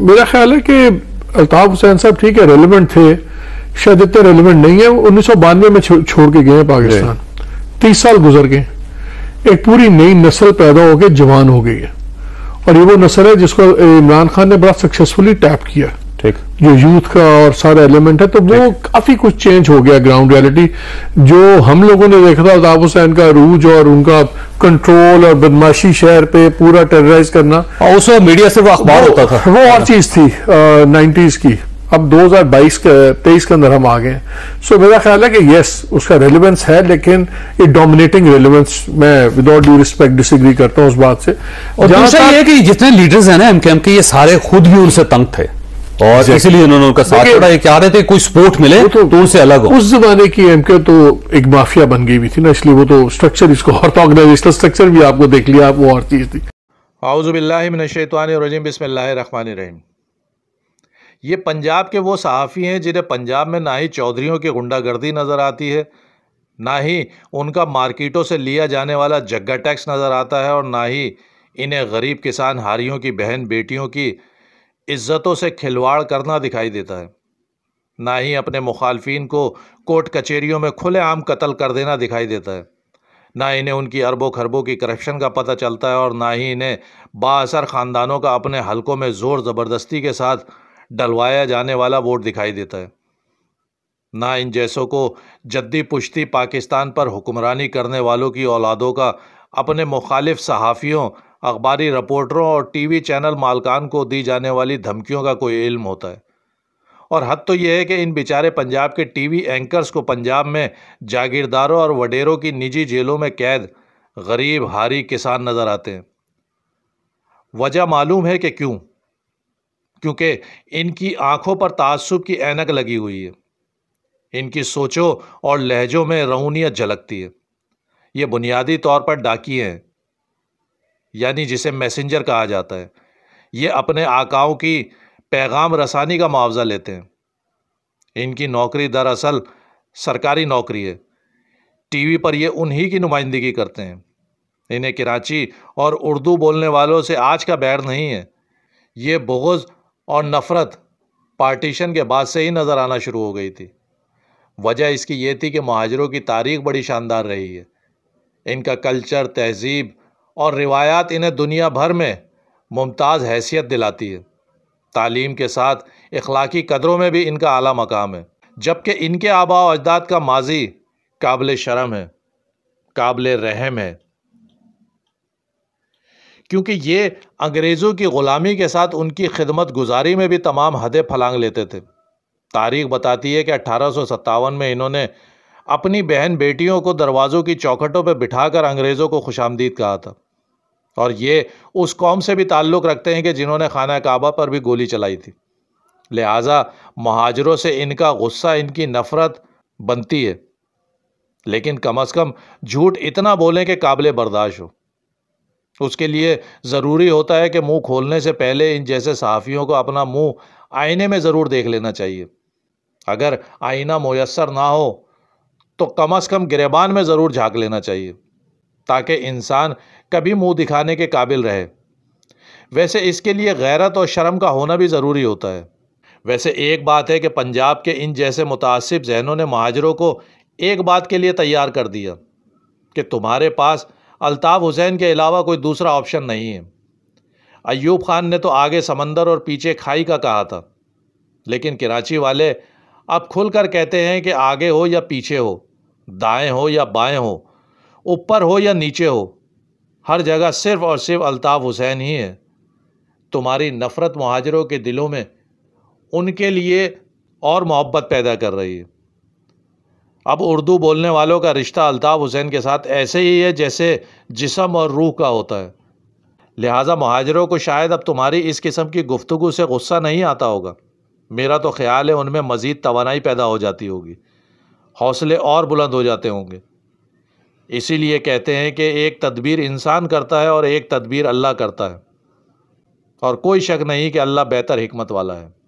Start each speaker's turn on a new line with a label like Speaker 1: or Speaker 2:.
Speaker 1: मेरा ख्याल है कि अल्ताफ हुसैन साहब ठीक है रेलिवेंट थे शायद इतने रेलिवेंट नहीं है उन्नीस सौ बानवे में छो, छोड़ के गए पाकिस्तान तीस साल गुजर गए एक पूरी नई नस्ल पैदा होकर जवान हो गई है और ये वो नस्ल है जिसको इमरान खान ने बड़ा सक्सेसफुली टैप किया ठीक जो यूथ का और सारा एलिमेंट है तो वो काफी कुछ चेंज हो गया ग्राउंड रियलिटी जो हम लोगों ने देखा था अदाब हुसैन का रूज और उनका कंट्रोल और बदमाशी शहर पे पूरा टेरराइज करना और उस मीडिया से वो अखबार होता था वो और हाँ। चीज थी नाइन्टीज की अब 2022 के तेईस के अंदर हम आ गए सो so, मेरा ख्याल है कि यस उसका रेलिवेंस है लेकिन ये डोमिनेटिंग रेलिवेंस मैं विदाउट ड्यू रिस्पेक्ट डिसएग्री करता हूँ उस बात से और दूसरा ये कि जितने लीडर्स हैं ना एमकेएम के ये सारे खुद भी उनसे तंग थे और इसीलिए उन्होंने उनका साथ छोड़ा ये क्या रहे थे कोई सपोर्ट मिले तो, तो उनसे अलग हो उस जमाने की एमके तो एक माफिया बन गई हुई थी ना इसलिए वो तो स्ट्रक्चर इसको और तो ऑर्गेनाइजेशनल स्ट्रक्चर भी आपको देख लिया आप वो और चीज थी
Speaker 2: आउज़बिल्लाशैतवानरजीम रहीम ये पंजाब के वो सहाफ़ी हैं जिन्हें पंजाब में ना ही चौधरीों की गुंडागर्दी नज़र आती है ना ही उनका मार्केटों से लिया जाने वाला जग्गा टैक्स नज़र आता है और ना ही इन्हें गरीब किसान हारियों की बहन बेटियों की इज़्ज़तों से खिलवाड़ करना दिखाई देता है ना ही अपने मुखालफी को कोर्ट कचहरीों में खुलेआम कत्ल कर देना दिखाई देता है ना इन्हें उनकी अरबों खरबों की करप्शन का पता चलता है और ना ही इन्हें बासर ख़ानदानों का अपने हलकों में ज़ोर ज़बरदस्ती के साथ डलवाया जाने वाला वोट दिखाई देता है ना इन जैसों को जद्दी पुश्ती पाकिस्तान पर हुक्मरानी करने वालों की औलादों का अपने मुखालिफ सहाफ़ियों अखबारी रिपोर्टरों और टीवी चैनल मालकान को दी जाने वाली धमकियों का कोई इल्म होता है और हद तो यह है कि इन बेचारे पंजाब के टीवी एंकर्स को पंजाब में जागीरदारों और वडेरों की निजी जेलों में कैद गरीब हारी किसान नज़र आते हैं वजह मालूम है कि क्यों क्योंकि इनकी आंखों पर तसब की एनक लगी हुई है इनकी सोचों और लहजों में रऊनीत झलकती है ये बुनियादी तौर पर डाकिए हैं यानी जिसे मैसेंजर कहा जाता है ये अपने आकाओं की पैगाम रसानी का मुआवजा लेते हैं इनकी नौकरी दरअसल सरकारी नौकरी है टीवी पर ये उन्हीं की नुमाइंदगी करते हैं इन्हें कराची और उर्दू बोलने वालों से आज का बैर नहीं है ये बोगज और नफ़रत पार्टीशन के बाद से ही नज़र आना शुरू हो गई थी वजह इसकी ये थी कि महाजरों की तारीख बड़ी शानदार रही है इनका कल्चर तहजीब और रिवायात इन्हें दुनिया भर में मुमताज़ हैसियत दिलाती है तालीम के साथ इखलाकी कदरों में भी इनका आला मकाम है जबकि इनके आबा अजदाद का माजी काबिल शर्म है काबिल रहम है क्योंकि ये अंग्रेज़ों की ग़ुलामी के साथ उनकी खिदमत गुजारी में भी तमाम हदें फलांग लेते थे तारीख बताती है कि अट्ठारह में इन्होंने अपनी बहन बेटियों को दरवाज़ों की चौखटों पर बिठाकर अंग्रेज़ों को खुशामदीद कहा था और ये उस कौम से भी ताल्लुक़ रखते हैं कि जिन्होंने खाना काबा पर भी गोली चलाई थी लिहाजा महाजरों से इनका गुस्सा इनकी नफ़रत बनती है लेकिन कम अज़ कम झूठ इतना बोलें कि काबिल बर्दाश्त हो उसके लिए ज़रूरी होता है कि मुंह खोलने से पहले इन जैसे सहाफ़ियों को अपना मुंह आईने में ज़रूर देख लेना चाहिए अगर आईना मैसर ना हो तो कम अज़ कम गिरबान में ज़रूर झाँक लेना चाहिए ताकि इंसान कभी मुंह दिखाने के काबिल रहे वैसे इसके लिए गैरत और शर्म का होना भी ज़रूरी होता है वैसे एक बात है कि पंजाब के इन जैसे मुतासिब जहनों ने महाजरों को एक बात के लिए तैयार कर दिया कि तुम्हारे पास अलताफ़ हुसैन के अलावा कोई दूसरा ऑप्शन नहीं है अयूब खान ने तो आगे समंदर और पीछे खाई का कहा था लेकिन कराची वाले अब खुलकर कहते हैं कि आगे हो या पीछे हो दाएं हो या बाएं हो ऊपर हो या नीचे हो हर जगह सिर्फ और सिर्फ अल्ताफ़ हुसैन ही है तुम्हारी नफ़रत महाजरों के दिलों में उनके लिए और मोहब्बत पैदा कर रही है अब उर्दू बोलने वालों का रिश्ता अल्ताफ़ हुसैन के साथ ऐसे ही है जैसे जिसम और रूह का होता है लिहाजा महाजरों को शायद अब तुम्हारी इस किस्म की गुफ्तु से गुस्सा नहीं आता होगा मेरा तो ख्याल है उनमें मज़ीद तोानाई पैदा हो जाती होगी हौसले और बुलंद हो जाते होंगे इसीलिए कहते हैं कि एक तदबीर इंसान करता है और एक तदबीर अल्लाह करता है और कोई शक नहीं कि अल्लाह बेहतर हमत वाला है